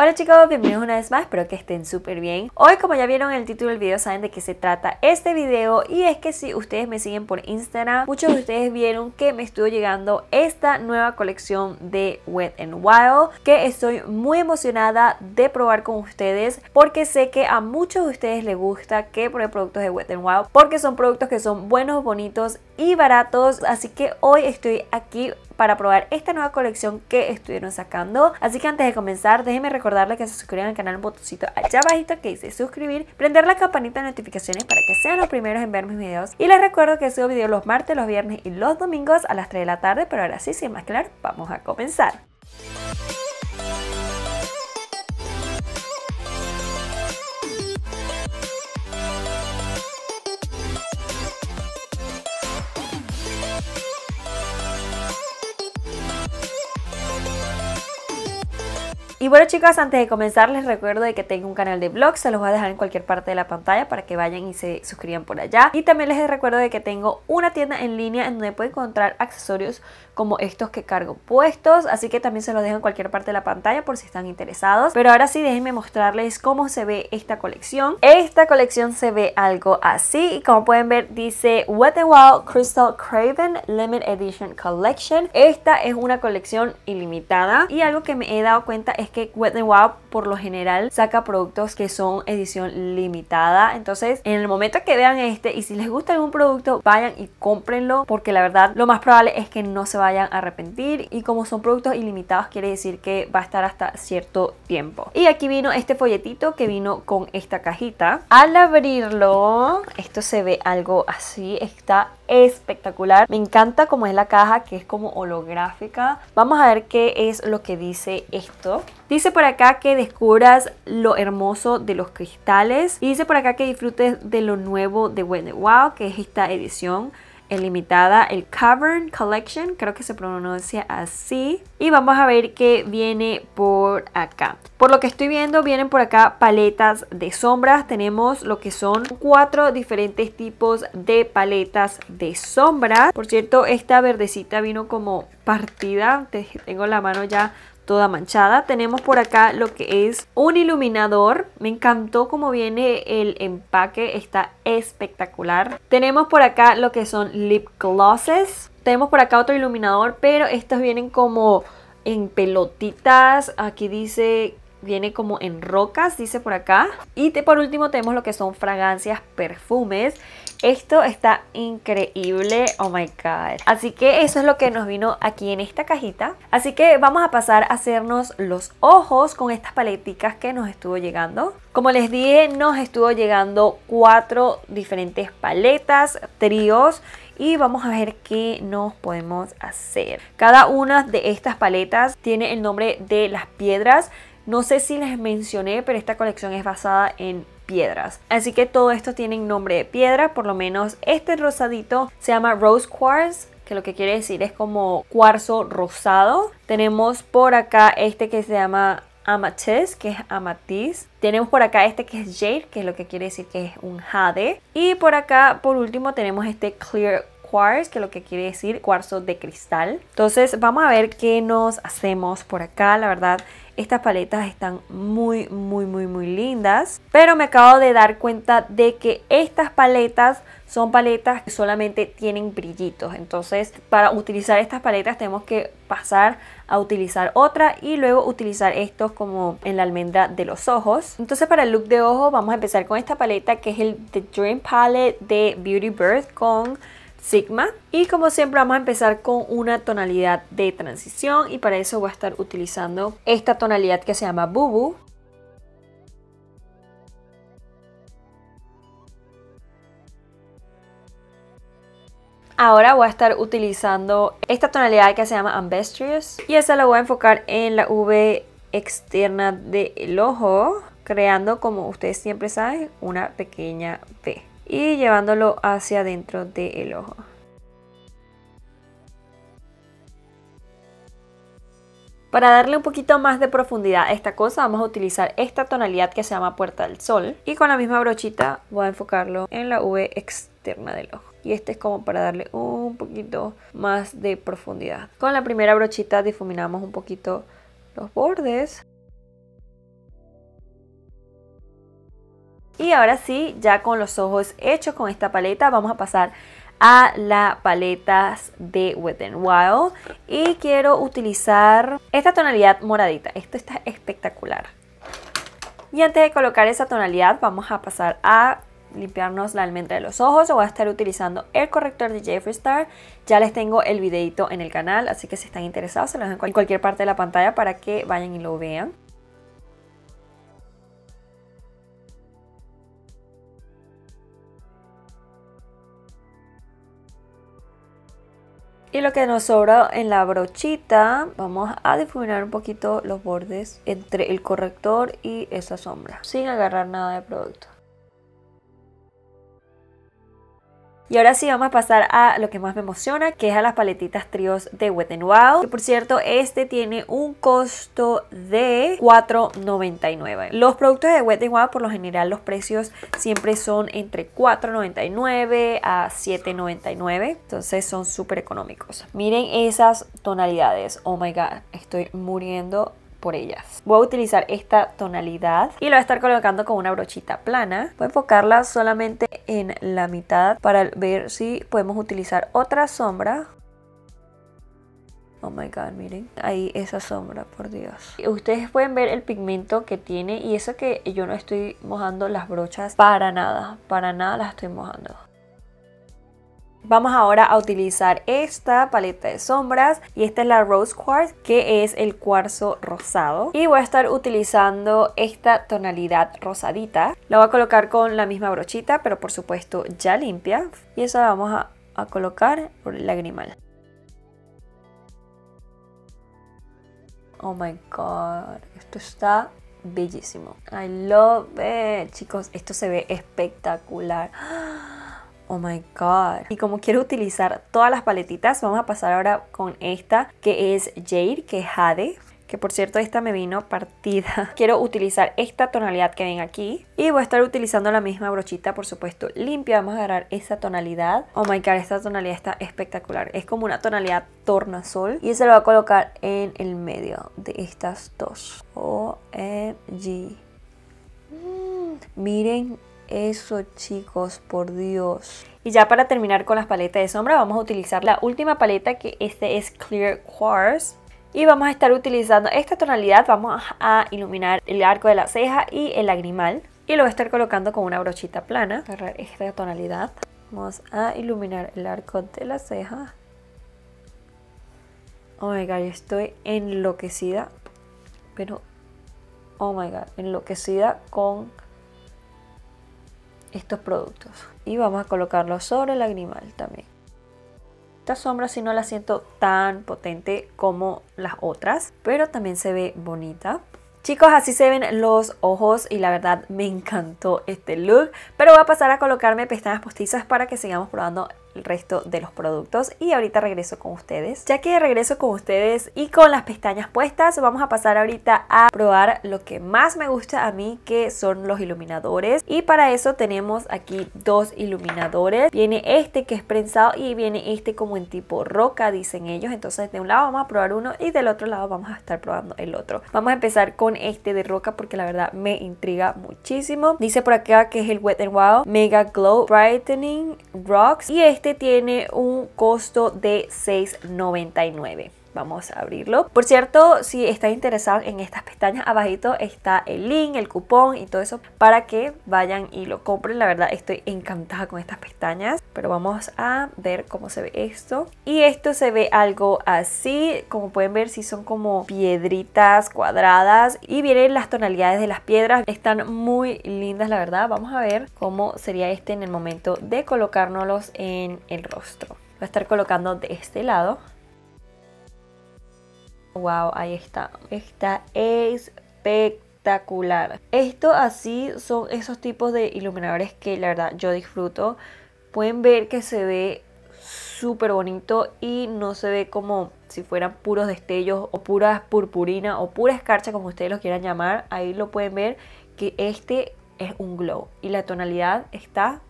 Hola chicos, bienvenidos una vez más, espero que estén súper bien. Hoy como ya vieron el título del video saben de qué se trata este video y es que si ustedes me siguen por Instagram, muchos de ustedes vieron que me estuvo llegando esta nueva colección de Wet n Wild que estoy muy emocionada de probar con ustedes porque sé que a muchos de ustedes les gusta que prueben productos de Wet n Wild porque son productos que son buenos, bonitos y baratos así que hoy estoy aquí para probar esta nueva colección que estuvieron sacando. Así que antes de comenzar, déjenme recordarles que se suscriban al canal un botoncito allá abajito que dice suscribir, prender la campanita de notificaciones para que sean los primeros en ver mis videos. Y les recuerdo que subo videos los martes, los viernes y los domingos a las 3 de la tarde, pero ahora sí, sin más claro, vamos a comenzar. bueno chicas, antes de comenzar les recuerdo de que tengo un canal de blog, se los voy a dejar en cualquier parte de la pantalla para que vayan y se suscriban por allá. Y también les recuerdo de que tengo una tienda en línea en donde pueden encontrar accesorios como estos que cargo puestos, así que también se los dejo en cualquier parte de la pantalla por si están interesados. Pero ahora sí, déjenme mostrarles cómo se ve esta colección. Esta colección se ve algo así y como pueden ver dice What n Wild Crystal Craven Limited Edition Collection. Esta es una colección ilimitada y algo que me he dado cuenta es que que Wet n Wild por lo general saca productos que son edición limitada. Entonces, en el momento que vean este y si les gusta algún producto, vayan y cómprenlo porque la verdad lo más probable es que no se vayan a arrepentir y como son productos ilimitados quiere decir que va a estar hasta cierto tiempo. Y aquí vino este folletito que vino con esta cajita. Al abrirlo, esto se ve algo así, está espectacular. Me encanta como es la caja, que es como holográfica. Vamos a ver qué es lo que dice esto. Dice por acá que descubras lo hermoso de los cristales. Y dice por acá que disfrutes de lo nuevo de Wendy Wow, que es esta edición. Limitada, el Cavern Collection, creo que se pronuncia así. Y vamos a ver qué viene por acá. Por lo que estoy viendo, vienen por acá paletas de sombras. Tenemos lo que son cuatro diferentes tipos de paletas de sombras. Por cierto, esta verdecita vino como partida. Tengo la mano ya toda manchada. Tenemos por acá lo que es un iluminador. Me encantó cómo viene el empaque, está espectacular. Tenemos por acá lo que son lip glosses. Tenemos por acá otro iluminador, pero estos vienen como en pelotitas. Aquí dice viene como en rocas, dice por acá. Y te, por último tenemos lo que son fragancias, perfumes. Esto está increíble, oh my god. Así que eso es lo que nos vino aquí en esta cajita. Así que vamos a pasar a hacernos los ojos con estas paleticas que nos estuvo llegando. Como les dije, nos estuvo llegando cuatro diferentes paletas, tríos y vamos a ver qué nos podemos hacer. Cada una de estas paletas tiene el nombre de las piedras. No sé si les mencioné, pero esta colección es basada en piedras. Así que todo esto tiene nombre de piedra, por lo menos este rosadito se llama Rose Quartz que lo que quiere decir es como cuarzo rosado. Tenemos por acá este que se llama amethyst, que es amatiz. Tenemos por acá este que es jade, que es lo que quiere decir que es un jade. Y por acá, por último, tenemos este clear quartz, que lo que quiere decir cuarzo de cristal. Entonces vamos a ver qué nos hacemos por acá, la verdad. Estas paletas están muy, muy, muy, muy lindas. Pero me acabo de dar cuenta de que estas paletas son paletas que solamente tienen brillitos. Entonces, para utilizar estas paletas tenemos que pasar a utilizar otra y luego utilizar estos como en la almendra de los ojos. Entonces, para el look de ojo vamos a empezar con esta paleta que es el The Dream Palette de Beauty Birth con Sigma. Y como siempre vamos a empezar con una tonalidad de transición y para eso voy a estar utilizando esta tonalidad que se llama Bubu. Ahora voy a estar utilizando esta tonalidad que se llama Ambestrious y esa la voy a enfocar en la V externa del ojo, creando como ustedes siempre saben una pequeña V y llevándolo hacia adentro del ojo. Para darle un poquito más de profundidad a esta cosa vamos a utilizar esta tonalidad que se llama Puerta del Sol y con la misma brochita voy a enfocarlo en la V externa del ojo. Y este es como para darle un poquito más de profundidad. Con la primera brochita difuminamos un poquito los bordes Y ahora sí, ya con los ojos hechos con esta paleta, vamos a pasar a la paleta de Wet n Wild. Y quiero utilizar esta tonalidad moradita. Esto está espectacular. Y antes de colocar esa tonalidad, vamos a pasar a limpiarnos la almendra de los ojos. voy a estar utilizando el corrector de Jeffree Star. Ya les tengo el videito en el canal, así que si están interesados, se los dejo en cualquier parte de la pantalla para que vayan y lo vean. Y lo que nos sobra en la brochita, vamos a difuminar un poquito los bordes entre el corrector y esa sombra, sin agarrar nada de producto. Y ahora sí vamos a pasar a lo que más me emociona, que es a las paletitas tríos de Wet n Wild. Que por cierto, este tiene un costo de $4.99. Los productos de Wet n Wild por lo general los precios siempre son entre $4.99 a $7.99. Entonces son súper económicos. Miren esas tonalidades. Oh my god, estoy muriendo por ellas. Voy a utilizar esta tonalidad y la voy a estar colocando con una brochita plana. Voy a enfocarla solamente en la mitad para ver si podemos utilizar otra sombra Oh my god, miren. Ahí esa sombra, por Dios. Ustedes pueden ver el pigmento que tiene y eso que yo no estoy mojando las brochas para nada. Para nada las estoy mojando. Vamos ahora a utilizar esta paleta de sombras y esta es la Rose Quartz que es el cuarzo rosado y voy a estar utilizando esta tonalidad rosadita. La voy a colocar con la misma brochita pero por supuesto ya limpia y esa la vamos a, colocar por el lagrimal. Oh my god, esto está bellísimo. I love it. Chicos, esto se ve espectacular. ¡Ah! oh my god. Y como quiero utilizar todas las paletitas, vamos a pasar ahora con esta que es Jade, que es Jade. Que por cierto esta me vino partida. Quiero utilizar esta tonalidad que ven aquí. Y voy a estar utilizando la misma brochita, por supuesto, limpia. Vamos a agarrar esta tonalidad. Oh my god, esta tonalidad está espectacular. Es como una tonalidad tornasol. Y se lo voy a colocar en el medio de estas dos. OMG. E mm. miren eso chicos, por Dios. Y ya para terminar con las paletas de sombra vamos a utilizar la última paleta que este es Clear Quartz. Y vamos a estar utilizando esta tonalidad, vamos a iluminar el arco de la ceja y el lagrimal. Y lo voy a estar colocando con una brochita plana, agarrar esta tonalidad. Vamos a iluminar el arco de la ceja. Oh my god, estoy enloquecida, pero oh my god, enloquecida con estos productos y vamos a colocarlos sobre el animal también esta sombra si no la siento tan potente como las otras pero también se ve bonita Chicos, así se ven los ojos y la verdad me encantó este look. Pero voy a pasar a colocarme pestañas postizas para que sigamos probando el resto de los productos y ahorita regreso con ustedes. Ya que regreso con ustedes y con las pestañas puestas, vamos a pasar ahorita a probar lo que más me gusta a mí que son los iluminadores y para eso tenemos aquí dos iluminadores. Viene este que es prensado y viene este como en tipo roca, dicen ellos. Entonces de un lado vamos a probar uno y del otro lado vamos a estar probando el otro. Vamos a empezar con este de roca porque la verdad me intriga muchísimo. Dice por acá que es el Wet n Wild Mega Glow Brightening Rocks y este tiene un costo de $6.99 vamos a abrirlo. Por cierto, si están interesados en estas pestañas abajito está el link, el cupón y todo eso para que vayan y lo compren. La verdad estoy encantada con estas pestañas, pero vamos a ver cómo se ve esto. Y esto se ve algo así, como pueden ver si sí son como piedritas cuadradas y vienen las tonalidades de las piedras. Están muy lindas la verdad. Vamos a ver cómo sería este en el momento de colocárnoslos en el rostro. Voy a estar colocando de este lado Wow, ahí está. Está espectacular. Esto así son esos tipos de iluminadores que la verdad yo disfruto. Pueden ver que se ve súper bonito y no se ve como si fueran puros destellos o pura purpurina o pura escarcha como ustedes lo quieran llamar. Ahí lo pueden ver que este es un glow y la tonalidad está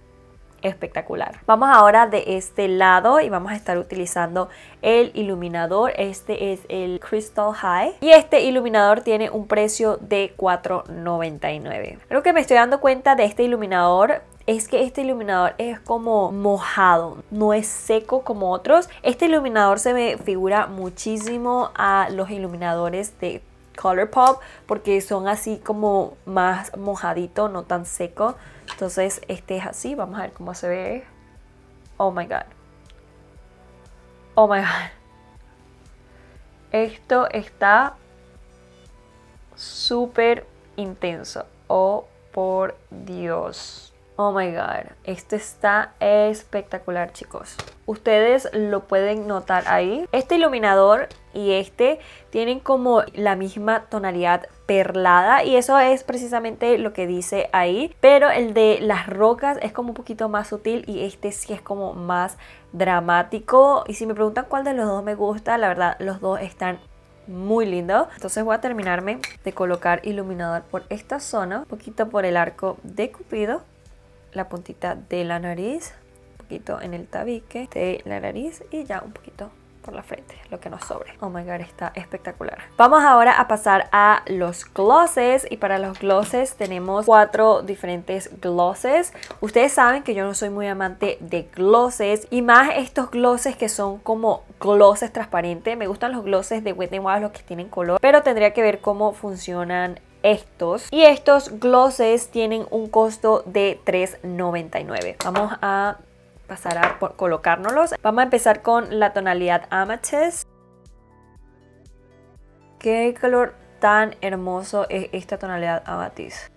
espectacular. Vamos ahora de este lado y vamos a estar utilizando el iluminador. Este es el Crystal High y este iluminador tiene un precio de $4.99. Lo que me estoy dando cuenta de este iluminador es que este iluminador es como mojado, no es seco como otros. Este iluminador se me figura muchísimo a los iluminadores de Colourpop porque son así como más mojadito, no tan seco. Entonces este es así, vamos a ver cómo se ve. Oh my god. Oh my god. Esto está súper intenso. Oh por Dios. Oh my god, este está espectacular chicos. Ustedes lo pueden notar ahí. Este iluminador y este tienen como la misma tonalidad perlada y eso es precisamente lo que dice ahí. Pero el de las rocas es como un poquito más sutil y este sí es como más dramático. Y si me preguntan cuál de los dos me gusta, la verdad los dos están muy lindos. Entonces voy a terminarme de colocar iluminador por esta zona, un poquito por el arco de Cupido la puntita de la nariz, un poquito en el tabique de la nariz y ya un poquito por la frente, lo que nos sobre. Oh my god, está espectacular. Vamos ahora a pasar a los glosses y para los glosses tenemos cuatro diferentes glosses. Ustedes saben que yo no soy muy amante de glosses y más estos glosses que son como glosses transparentes. Me gustan los glosses de Wet n Wild, los que tienen color, pero tendría que ver cómo funcionan estos y estos glosses tienen un costo de $3.99. Vamos a pasar a colocárnoslos. Vamos a empezar con la tonalidad Amethyst. Qué color tan hermoso es esta tonalidad Amethyst.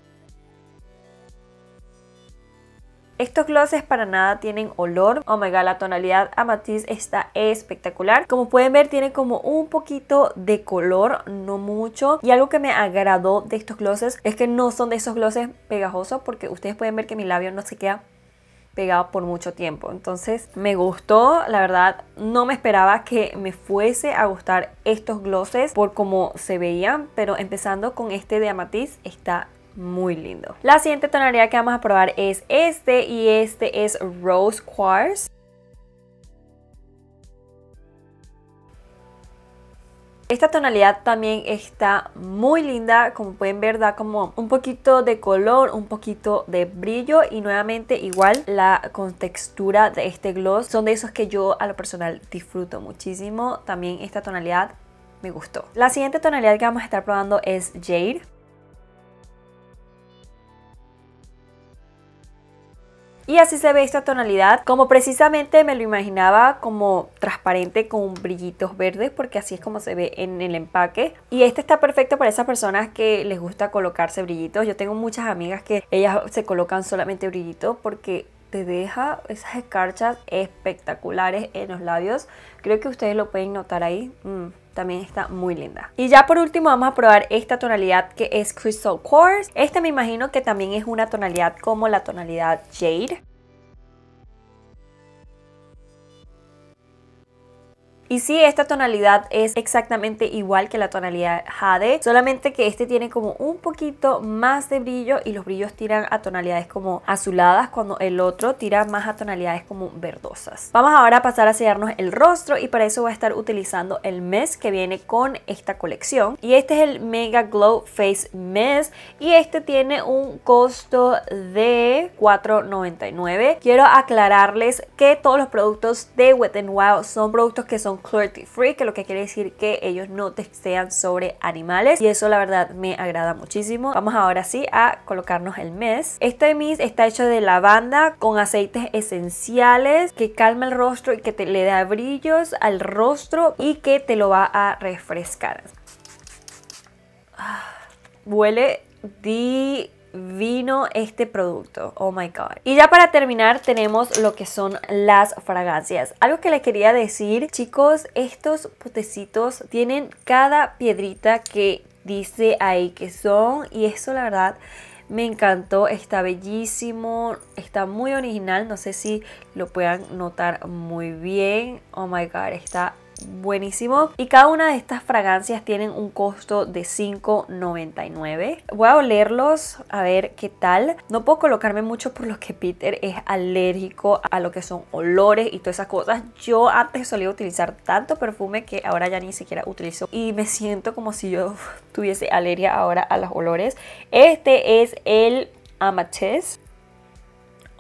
Estos glosses para nada tienen olor. Oh la tonalidad amatiz está espectacular. Como pueden ver, tiene como un poquito de color, no mucho. Y algo que me agradó de estos glosses es que no son de esos glosses pegajosos porque ustedes pueden ver que mi labio no se queda pegado por mucho tiempo. Entonces me gustó, la verdad no me esperaba que me fuese a gustar estos glosses por cómo se veían, pero empezando con este de amatiz está muy lindo. La siguiente tonalidad que vamos a probar es este y este es Rose Quartz. Esta tonalidad también está muy linda, como pueden ver da como un poquito de color, un poquito de brillo y nuevamente igual la contextura de este gloss son de esos que yo a lo personal disfruto muchísimo. También esta tonalidad me gustó. La siguiente tonalidad que vamos a estar probando es Jade. y así se ve esta tonalidad como precisamente me lo imaginaba como transparente con brillitos verdes porque así es como se ve en el empaque y este está perfecto para esas personas que les gusta colocarse brillitos yo tengo muchas amigas que ellas se colocan solamente brillitos porque te deja esas escarchas espectaculares en los labios creo que ustedes lo pueden notar ahí mm también está muy linda. Y ya por último vamos a probar esta tonalidad que es Crystal Quartz. Esta me imagino que también es una tonalidad como la tonalidad Jade. Y sí, esta tonalidad es exactamente igual que la tonalidad Jade, solamente que este tiene como un poquito más de brillo y los brillos tiran a tonalidades como azuladas cuando el otro tira más a tonalidades como verdosas. Vamos ahora a pasar a sellarnos el rostro y para eso voy a estar utilizando el mes que viene con esta colección. Y este es el Mega Glow Face Mess y este tiene un costo de $4.99. Quiero aclararles que todos los productos de Wet n Wild son productos que son Clarity free, que lo que quiere decir que ellos no sean sobre animales y eso la verdad me agrada muchísimo. Vamos ahora sí a colocarnos el mes. Este mist está hecho de lavanda con aceites esenciales que calma el rostro y que te le da brillos al rostro y que te lo va a refrescar. Ah, huele de Vino este producto. Oh my god. Y ya para terminar tenemos lo que son las fragancias. Algo que les quería decir, chicos, estos potecitos tienen cada piedrita que dice ahí que son y eso la verdad me encantó, está bellísimo, está muy original, no sé si lo puedan notar muy bien. Oh my god, está buenísimo. Y cada una de estas fragancias tienen un costo de $5.99. Voy a olerlos a ver qué tal. No puedo colocarme mucho por lo que Peter es alérgico a lo que son olores y todas esas cosas. Yo antes solía utilizar tanto perfume que ahora ya ni siquiera utilizo y me siento como si yo tuviese alergia ahora a los olores. Este es el Amaches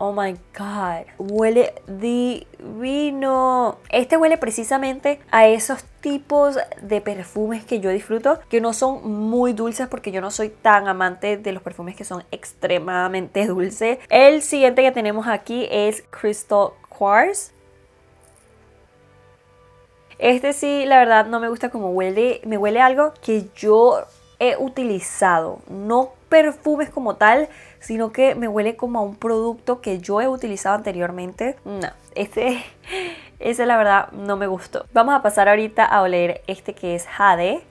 Oh my God, huele divino. Este huele precisamente a esos tipos de perfumes que yo disfruto, que no son muy dulces porque yo no soy tan amante de los perfumes que son extremadamente dulces. El siguiente que tenemos aquí es Crystal Quartz. Este sí, la verdad, no me gusta como huele. Me huele algo que yo he utilizado. No perfumes como tal, sino que me huele como a un producto que yo he utilizado anteriormente. No, este, ese la verdad no me gustó. Vamos a pasar ahorita a oler este que es Jade.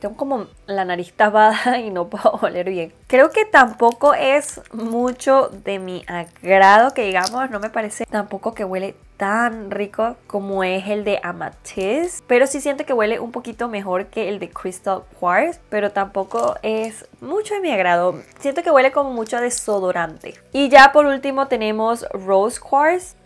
Tengo como la nariz tapada y no puedo oler bien. Creo que tampoco es mucho de mi agrado que digamos, no me parece tampoco que huele tan rico como es el de amethyst, pero sí siento que huele un poquito mejor que el de Crystal Quartz, pero tampoco es mucho de mi agrado. Siento que huele como mucho a desodorante. Y ya por último tenemos Rose Quartz.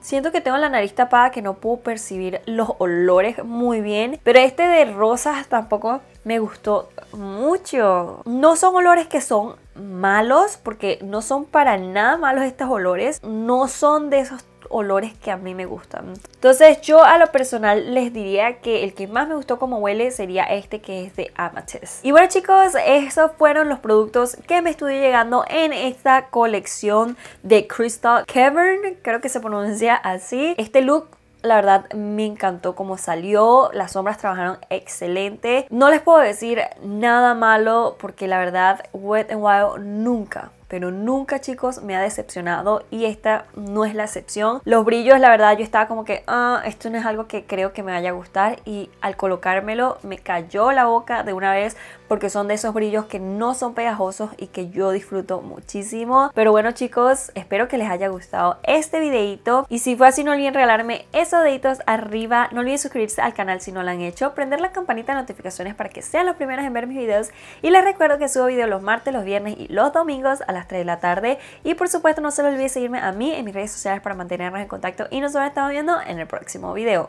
Siento que tengo la nariz tapada que no puedo percibir los olores muy bien, pero este de rosas tampoco me gustó mucho. No son olores que son malos, porque no son para nada malos estos olores, no son de esos olores que a mí me gustan. Entonces yo a lo personal les diría que el que más me gustó como huele sería este que es de Amateurs. Y bueno chicos, esos fueron los productos que me estuve llegando en esta colección de Crystal Cavern, creo que se pronuncia así. Este look la verdad me encantó cómo salió, las sombras trabajaron excelente. No les puedo decir nada malo porque la verdad Wet n Wild nunca pero nunca chicos me ha decepcionado y esta no es la excepción. Los brillos la verdad yo estaba como que ah, esto no es algo que creo que me vaya a gustar y al colocármelo me cayó la boca de una vez porque son de esos brillos que no son pegajosos y que yo disfruto muchísimo. Pero bueno chicos, espero que les haya gustado este videito y si fue así no olviden regalarme esos deditos arriba, no olviden suscribirse al canal si no lo han hecho, prender la campanita de notificaciones para que sean los primeros en ver mis videos y les recuerdo que subo videos los martes, los viernes y los domingos a las 3 de la tarde y por supuesto no se les olvide seguirme a mí en mis redes sociales para mantenernos en contacto y nos estamos viendo en el próximo video.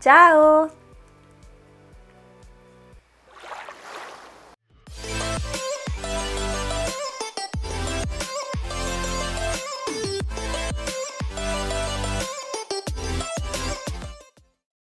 ¡Chao!